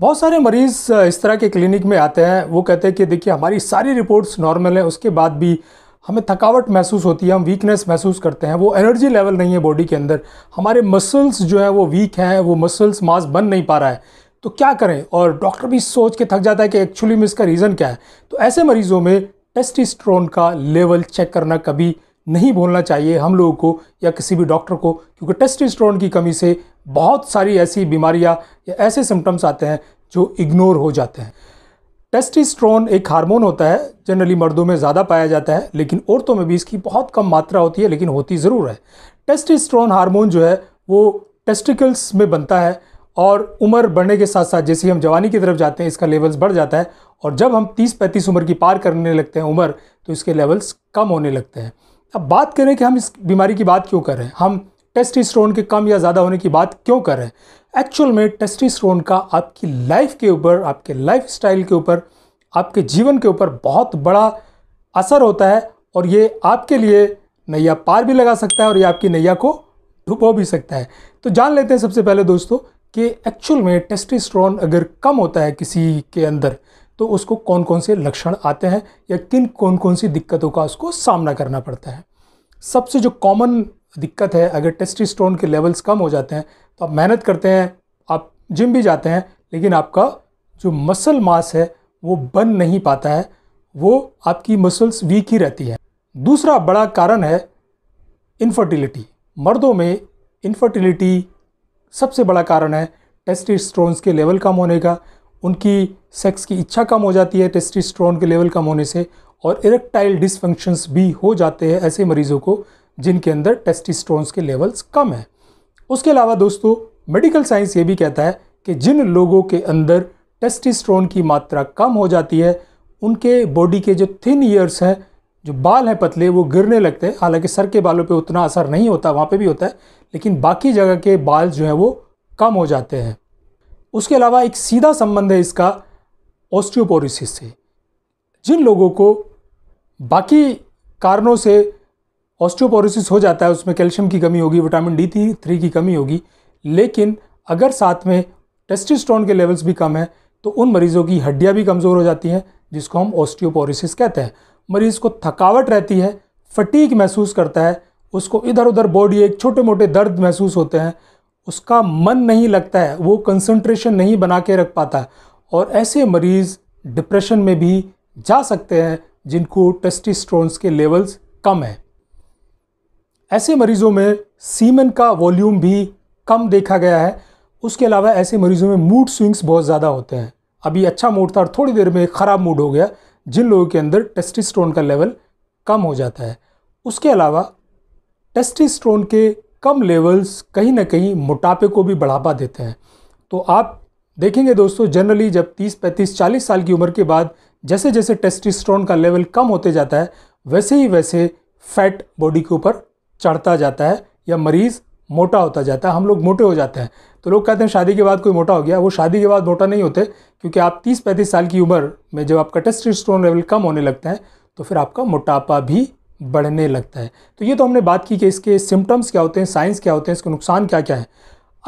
बहुत सारे मरीज़ इस तरह के क्लिनिक में आते हैं वो कहते हैं कि देखिए हमारी सारी रिपोर्ट्स नॉर्मल है उसके बाद भी हमें थकावट महसूस होती है हम वीकनेस महसूस करते हैं वो एनर्जी लेवल नहीं है बॉडी के अंदर हमारे मसल्स जो है वो वीक हैं वो मसल्स मास बन नहीं पा रहा है तो क्या करें और डॉक्टर भी सोच के थक जाता है कि एक्चुअली में इसका रीज़न क्या है तो ऐसे मरीज़ों में टेस्टिस्ट्रोन का लेवल चेक करना कभी नहीं भूलना चाहिए हम लोगों को या किसी भी डॉक्टर को क्योंकि टेस्टिस्ट्रोन की कमी से बहुत सारी ऐसी बीमारियां या ऐसे सिम्टम्स आते हैं जो इग्नोर हो जाते हैं टेस्टिस्ट्रोन एक हार्मोन होता है जनरली मर्दों में ज़्यादा पाया जाता है लेकिन औरतों में भी इसकी बहुत कम मात्रा होती है लेकिन होती ज़रूर है टेस्टिस्ट्रोन हार्मोन जो है वो टेस्टिकल्स में बनता है और उम्र बढ़ने के साथ साथ जैसे हम जवानी की तरफ जाते हैं इसका लेवल्स बढ़ जाता है और जब हम 30-35 उम्र की पार करने लगते हैं उम्र तो इसके लेवल्स कम होने लगते हैं अब बात करें कि हम इस बीमारी की बात क्यों कर रहे हैं हम टेस्टिस्ट्रोन के कम या ज़्यादा होने की बात क्यों कर रहे हैं एक्चुअल में टेस्टिस्ट्रोन का आपकी लाइफ के ऊपर आपके लाइफ स्टाइल के ऊपर आपके जीवन के ऊपर बहुत बड़ा असर होता है और ये आपके लिए नैया पार भी लगा सकता है और ये आपकी नैया को डुबो भी सकता है तो जान लेते हैं सबसे पहले दोस्तों कि एक्चुअल में टेस्टिस्ट्रोन अगर कम होता है किसी के अंदर तो उसको कौन कौन से लक्षण आते हैं या किन कौन कौन सी दिक्कतों का उसको सामना करना पड़ता है सबसे जो कॉमन दिक्कत है अगर टेस्टी स्टोन के लेवल्स कम हो जाते हैं तो आप मेहनत करते हैं आप जिम भी जाते हैं लेकिन आपका जो मसल मास है वो बन नहीं पाता है वो आपकी मसल्स वीक ही रहती हैं दूसरा बड़ा कारण है इनफर्टिलिटी मर्दों में इनफर्टिलिटी सबसे बड़ा कारण है टेस्टिस्ट्रोन्स के लेवल कम होने का उनकी सेक्स की इच्छा कम हो जाती है टेस्टिस्ट्रोन के लेवल कम होने से और इरेक्टाइल डिसफंक्शंस भी हो जाते हैं ऐसे मरीज़ों को जिनके अंदर टेस्टिस्ट्रोन्स के लेवल्स कम हैं उसके अलावा दोस्तों मेडिकल साइंस ये भी कहता है कि जिन लोगों के अंदर टेस्टिस्ट्रोन की मात्रा कम हो जाती है उनके बॉडी के जो थिन ईयर्स हैं जो बाल हैं पतले वो गिरने लगते हैं हालांकि सर के बालों पे उतना असर नहीं होता वहाँ पे भी होता है लेकिन बाकी जगह के बाल जो हैं वो कम हो जाते हैं उसके अलावा एक सीधा संबंध है इसका ऑस्टियोपोरोसिस से जिन लोगों को बाकी कारणों से ऑस्टियोपोरोसिस हो जाता है उसमें कैल्शियम की कमी होगी विटामिन डी थ्री की कमी होगी लेकिन अगर साथ में टेस्टिस्ट्रॉन के लेवल्स भी कम हैं तो उन मरीज़ों की हड्डियाँ भी कमज़ोर हो जाती हैं जिसको हम ऑस्टियोपोरोसिस कहते हैं मरीज़ को थकावट रहती है फटीक महसूस करता है उसको इधर उधर बॉडी एक छोटे मोटे दर्द महसूस होते हैं उसका मन नहीं लगता है वो कंसंट्रेशन नहीं बना के रख पाता और ऐसे मरीज़ डिप्रेशन में भी जा सकते हैं जिनको टेस्टिस्ट्रोन्स के लेवल्स कम हैं ऐसे मरीज़ों में सीमन का वॉल्यूम भी कम देखा गया है उसके अलावा ऐसे मरीज़ों में मूड स्विंग्स बहुत ज़्यादा होते हैं अभी अच्छा मूड था और थोड़ी देर में ख़राब मूड हो गया जिन लोगों के अंदर टेस्टिस्ट्रोन का लेवल कम हो जाता है उसके अलावा टेस्टिस्ट्रोन के कम लेवल्स कहीं ना कहीं मोटापे को भी बढ़ावा देते हैं तो आप देखेंगे दोस्तों जनरली जब 30, 35, 40 साल की उम्र के बाद जैसे जैसे टेस्टिस्ट्रोन का लेवल कम होते जाता है वैसे ही वैसे फैट बॉडी के ऊपर चढ़ता जाता है या मरीज़ मोटा होता जाता है हम लोग मोटे हो जाते हैं तो लोग कहते हैं शादी के बाद कोई मोटा हो गया वो शादी के बाद मोटा नहीं होते क्योंकि आप 30-35 साल की उम्र में जब आपका टेस्टोस्टेरोन लेवल कम होने लगता है तो फिर आपका मोटापा भी बढ़ने लगता है तो ये तो हमने बात की कि इसके सिम्टम्स क्या होते हैं साइंस क्या होते हैं इसके नुकसान क्या क्या है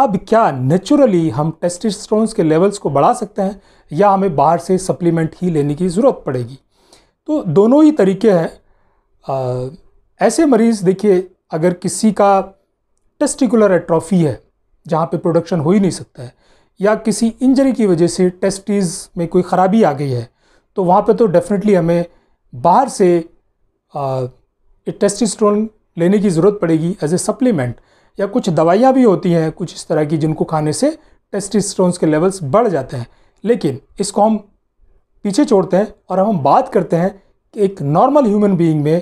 अब क्या नेचुरली हम टेस्टोस्टेरोन्स के लेवल्स को बढ़ा सकते हैं या हमें बाहर से सप्लीमेंट ही लेने की ज़रूरत पड़ेगी तो दोनों ही तरीके हैं ऐसे मरीज़ देखिए अगर किसी का टेस्टिकुलर एट्रॉफी है जहाँ पे प्रोडक्शन हो ही नहीं सकता है या किसी इंजरी की वजह से टेस्टिस में कोई ख़राबी आ गई है तो वहाँ पे तो डेफिनेटली हमें बाहर से टेस्टिस्ट्रोन लेने की ज़रूरत पड़ेगी एज ए सप्लीमेंट या कुछ दवाइयाँ भी होती हैं कुछ इस तरह की जिनको खाने से टेस्टिस्ट्रोन्स के लेवल्स बढ़ जाते हैं लेकिन इसको हम पीछे छोड़ते हैं और हम बात करते हैं कि एक नॉर्मल ह्यूमन बीइंग में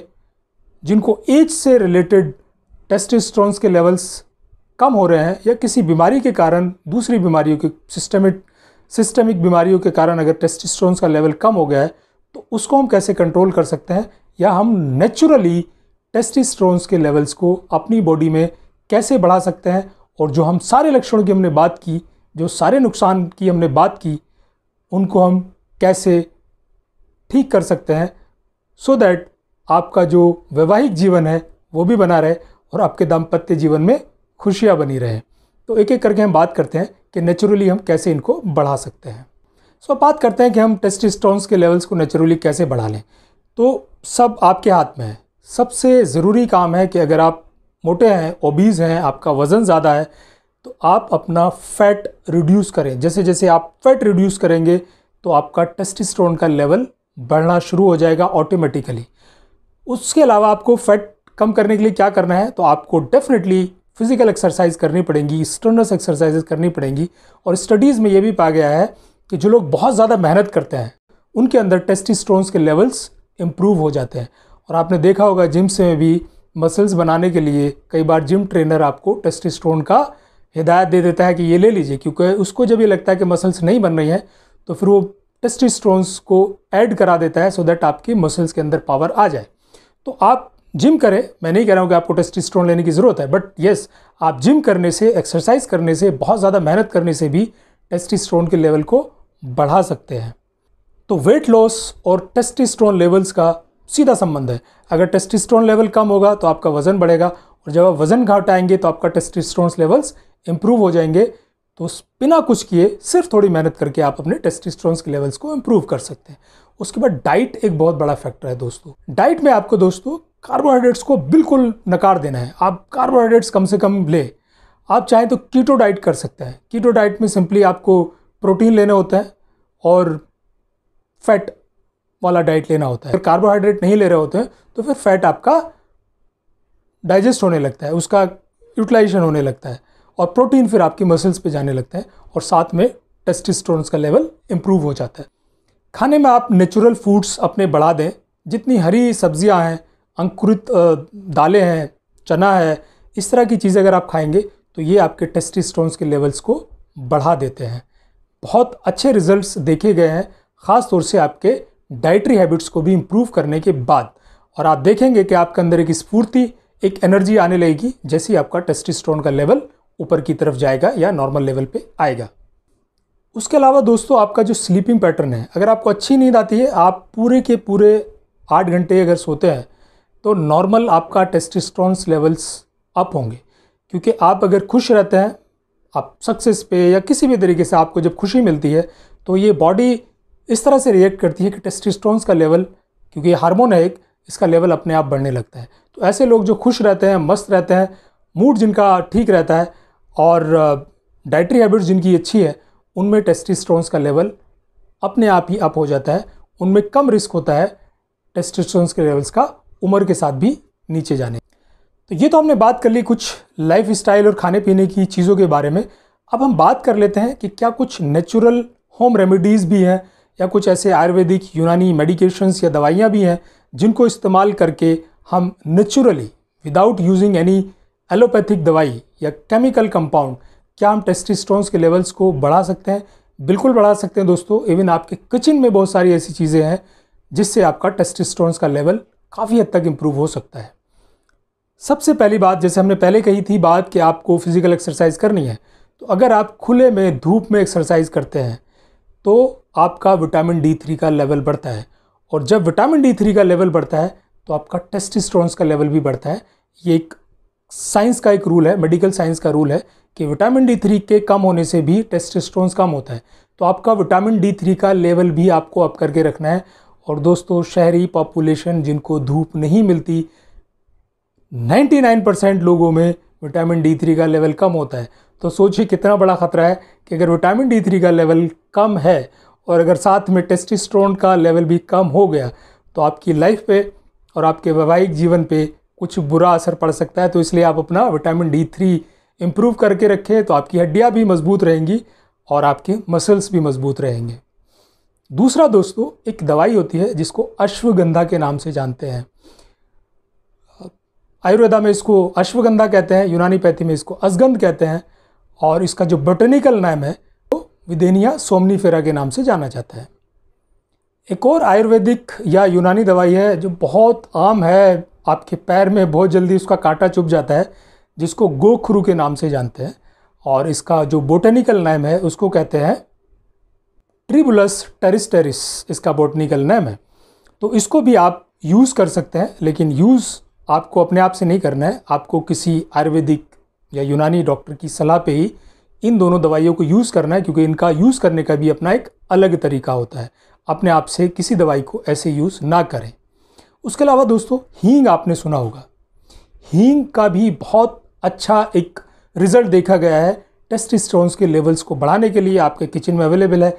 जिनको एज से रिलेटेड टेस्टिस्ट्रॉन्स के लेवल्स कम हो रहे हैं या किसी बीमारी के कारण दूसरी बीमारियों के सिस्टमिक सिस्टमिक बीमारियों के कारण अगर टेस्टिस्ट्रॉन्स का लेवल कम हो गया है तो उसको हम कैसे कंट्रोल कर सकते हैं या हम नेचुरली टेस्टिस्ट्रॉन्स के लेवल्स को अपनी बॉडी में कैसे बढ़ा सकते हैं और जो हम सारे लक्षणों की हमने बात की जो सारे नुकसान की हमने बात की उनको हम कैसे ठीक कर सकते हैं सो so दैट आपका जो वैवाहिक जीवन है वो भी बना रहे और आपके दाम्पत्य जीवन में खुशियाँ बनी रहे तो एक एक करके हम बात करते हैं कि नेचुरली हम कैसे इनको बढ़ा सकते हैं सो बात करते हैं कि हम टेस्टिस्टोन्स के लेवल्स को नेचुरली कैसे बढ़ा लें तो सब आपके हाथ में है सबसे ज़रूरी काम है कि अगर आप मोटे हैं ओबीज़ हैं आपका वज़न ज़्यादा है तो आप अपना फैट रिड्यूस करें जैसे जैसे आप फैट रिड्यूस करेंगे तो आपका टेस्टिस्टोन का लेवल बढ़ना शुरू हो जाएगा ऑटोमेटिकली उसके अलावा आपको फैट कम करने के लिए क्या करना है तो आपको डेफिनेटली फिजिकल एक्सरसाइज करनी पड़ेंगी स्टर्नस एक्सरसाइजेस करनी पड़ेंगी और स्टडीज़ में ये भी पाया गया है कि जो लोग बहुत ज़्यादा मेहनत करते हैं उनके अंदर टेस्टिस्ट्रोन्स के लेवल्स इम्प्रूव हो जाते हैं और आपने देखा होगा जिम्स में भी मसल्स बनाने के लिए कई बार जिम ट्रेनर आपको टेस्टिस्ट्रोन का हिदायत दे देता है कि ये ले लीजिए क्योंकि उसको जब ये लगता है कि मसल्स नहीं बन रही हैं तो फिर वो टेस्टिस्ट्रोन्स को ऐड करा देता है सो so दैट आपकी मसल्स के अंदर पावर आ जाए तो आप जिम करें मैं नहीं कह रहा हूँ कि आपको टेस्टिस्ट्रोन लेने की ज़रूरत है बट येस आप जिम करने से एक्सरसाइज करने से बहुत ज़्यादा मेहनत करने से भी टेस्टिस्ट्रोन के लेवल को बढ़ा सकते हैं तो वेट लॉस और टेस्टिस्ट्रोन लेवल्स का सीधा संबंध है अगर टेस्टिस्ट्रोन लेवल कम होगा तो आपका वजन बढ़ेगा और जब आप वजन घटाएंगे तो आपका टेस्टिस्ट्रोन लेवल्स इंप्रूव हो जाएंगे तो बिना कुछ किए सिर्फ थोड़ी मेहनत करके आप अपने टेस्टिस्ट्रोन्स के लेवल्स को इम्प्रूव कर सकते हैं उसके बाद डाइट एक बहुत बड़ा फैक्टर है दोस्तों डाइट में आपको दोस्तों कार्बोहाइड्रेट्स को बिल्कुल नकार देना है आप कार्बोहाइड्रेट्स कम से कम ले आप चाहें तो कीटो डाइट कर सकते हैं कीटो डाइट में सिंपली आपको प्रोटीन लेना होता है और फैट वाला डाइट लेना होता है अगर कार्बोहाइड्रेट नहीं ले रहे होते हैं तो फिर फैट आपका डाइजेस्ट होने लगता है उसका यूटिलाइजेशन होने लगता है और प्रोटीन फिर आपकी मसल्स पे जाने लगते हैं और साथ में टेस्टिस्टोन्स का लेवल इम्प्रूव हो जाता है खाने में आप नेचुरल फूड्स अपने बढ़ा दें जितनी हरी सब्जियां हैं अंकुरित दालें हैं चना है इस तरह की चीज़ें अगर आप खाएंगे तो ये आपके टेस्टिस्टोन्स के लेवल्स को बढ़ा देते हैं बहुत अच्छे रिजल्ट्स देखे गए हैं ख़ास तौर से आपके डाइटरी हैबिट्स को भी इम्प्रूव करने के बाद और आप देखेंगे कि आपके अंदर एक स्फूर्ति एक एनर्जी आने लगेगी जैसे ही आपका टेस्टिस्टोन का लेवल ऊपर की तरफ जाएगा या नॉर्मल लेवल पर आएगा उसके अलावा दोस्तों आपका जो स्लीपिंग पैटर्न है अगर आपको अच्छी नींद आती है आप पूरे के पूरे आठ घंटे अगर सोते हैं तो नॉर्मल आपका टेस्टिस्ट्रॉन्स लेवल्स अप होंगे क्योंकि आप अगर खुश रहते हैं आप सक्सेस पे या किसी भी तरीके से आपको जब खुशी मिलती है तो ये बॉडी इस तरह से रिएक्ट करती है कि टेस्टिस्ट्रॉन्स का लेवल क्योंकि हारमोन है एक इसका लेवल अपने आप बढ़ने लगता है तो ऐसे लोग जो खुश रहते हैं मस्त रहते हैं मूड जिनका ठीक रहता है और डाइट्री हैबिट्स जिनकी अच्छी है उनमें टेस्टिस्ट्रॉन्स का लेवल अपने आप ही अप हो जाता है उनमें कम रिस्क होता है टेस्टिस्ट्रॉन्स के लेवल्स का उम्र के साथ भी नीचे जाने तो ये तो हमने बात कर ली कुछ लाइफ स्टाइल और खाने पीने की चीज़ों के बारे में अब हम बात कर लेते हैं कि क्या कुछ नेचुरल होम रेमेडीज़ भी हैं या कुछ ऐसे आयुर्वेदिक यूनानी मेडिकेशंस या दवाइयाँ भी हैं जिनको इस्तेमाल करके हम naturally without using any allopathic दवाई या केमिकल कंपाउंड क्या हम टेस्टिस्टोन्स के लेवल्स को बढ़ा सकते हैं बिल्कुल बढ़ा सकते हैं दोस्तों इवन आपके किचन में बहुत सारी ऐसी चीज़ें हैं जिससे आपका टेस्टिस्टोन्स का लेवल काफ़ी हद तक इम्प्रूव हो सकता है सबसे पहली बात जैसे हमने पहले कही थी बात कि आपको फिज़िकल एक्सरसाइज करनी है तो अगर आप खुले में धूप में एक्सरसाइज करते हैं तो आपका विटामिन डी थ्री का लेवल बढ़ता है और जब विटामिन डी थ्री का लेवल बढ़ता है तो आपका टेस्टिस्ट्रॉन्स का लेवल भी बढ़ता है ये एक साइंस का एक रूल है मेडिकल साइंस का रूल है कि विटामिन डी थ्री के कम होने से भी टेस्टिस्ट्रॉन्स कम होता है तो आपका विटामिन डी थ्री का लेवल भी आपको अप करके रखना है और दोस्तों शहरी पॉपुलेशन जिनको धूप नहीं मिलती 99 परसेंट लोगों में विटामिन डी थ्री का लेवल कम होता है तो सोचिए कितना बड़ा ख़तरा है कि अगर विटामिन डी थ्री का लेवल कम है और अगर साथ में टेस्टिस्ट्रोन का लेवल भी कम हो गया तो आपकी लाइफ पे और आपके वैवाहिक जीवन पे कुछ बुरा असर पड़ सकता है तो इसलिए आप अपना विटामिन डी थ्री इम्प्रूव करके रखें तो आपकी हड्डियाँ भी मजबूत रहेंगी और आपके मसल्स भी मजबूत रहेंगे दूसरा दोस्तों एक दवाई होती है जिसको अश्वगंधा के नाम से जानते हैं आयुर्वेदा में इसको अश्वगंधा कहते हैं यूनानी पैथी में इसको असगंध कहते हैं और इसका जो बोटेनिकल नाम है वो तो विदेनिया सोमनीफेरा के नाम से जाना जाता है एक और आयुर्वेदिक या यूनानी दवाई है जो बहुत आम है आपके पैर में बहुत जल्दी उसका कांटा चुभ जाता है जिसको गोखरू के नाम से जानते हैं और इसका जो बोटेनिकल नाम है उसको कहते हैं ट्रिबुलस टेरिस्टेरिस इसका बोटनिकल नेम है तो इसको भी आप यूज़ कर सकते हैं लेकिन यूज़ आपको अपने आप से नहीं करना है आपको किसी आयुर्वेदिक या यूनानी डॉक्टर की सलाह पे ही इन दोनों दवाइयों को यूज़ करना है क्योंकि इनका यूज़ करने का भी अपना एक अलग तरीका होता है अपने आप से किसी दवाई को ऐसे यूज़ ना करें उसके अलावा दोस्तों हींग आपने सुना होगा हींग का भी बहुत अच्छा एक रिज़ल्ट देखा गया है टेस्टिस्ट्रॉन्स के लेवल्स को बढ़ाने के लिए आपके किचन में अवेलेबल है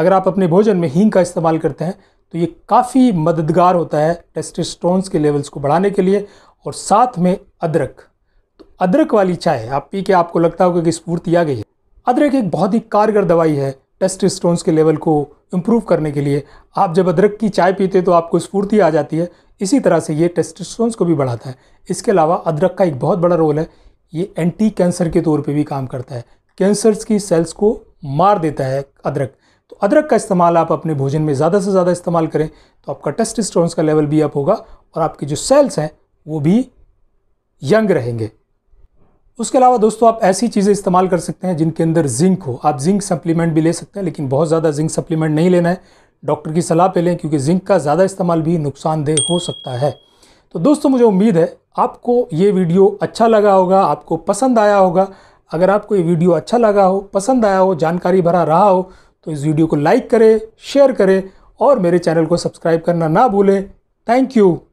अगर आप अपने भोजन में हींग का इस्तेमाल करते हैं तो ये काफ़ी मददगार होता है टेस्टिस्टोन्स के लेवल्स को बढ़ाने के लिए और साथ में अदरक तो अदरक वाली चाय आप पी के आपको लगता होगा कि स्फूर्ति आ गई है अदरक एक बहुत ही कारगर दवाई है टेस्टिस्टोन्स के लेवल को इम्प्रूव करने के लिए आप जब अदरक की चाय पीते तो आपको स्फूर्ति आ जाती है इसी तरह से ये टेस्टिस्टोन्स को भी बढ़ाता है इसके अलावा अदरक का एक बहुत बड़ा रोल है ये एंटी कैंसर के तौर पर भी काम करता है कैंसर्स की सेल्स को मार देता है अदरक अदरक का इस्तेमाल आप अपने भोजन में ज़्यादा से ज़्यादा इस्तेमाल करें तो आपका टेस्टिस्टोन्स का लेवल भी अप होगा और आपकी जो सेल्स हैं वो भी यंग रहेंगे उसके अलावा दोस्तों आप ऐसी चीज़ें इस्तेमाल कर सकते हैं जिनके अंदर जिंक हो आप जिंक सप्लीमेंट भी ले सकते हैं लेकिन बहुत ज़्यादा जिंक सप्लीमेंट नहीं लेना है डॉक्टर की सलाह पे लें क्योंकि जिंक का ज़्यादा इस्तेमाल भी नुकसानदेह हो सकता है तो दोस्तों मुझे उम्मीद है आपको ये वीडियो अच्छा लगा होगा आपको पसंद आया होगा अगर आपको ये वीडियो अच्छा लगा हो पसंद आया हो जानकारी भरा रहा हो तो इस वीडियो को लाइक करें शेयर करें और मेरे चैनल को सब्सक्राइब करना ना भूलें थैंक यू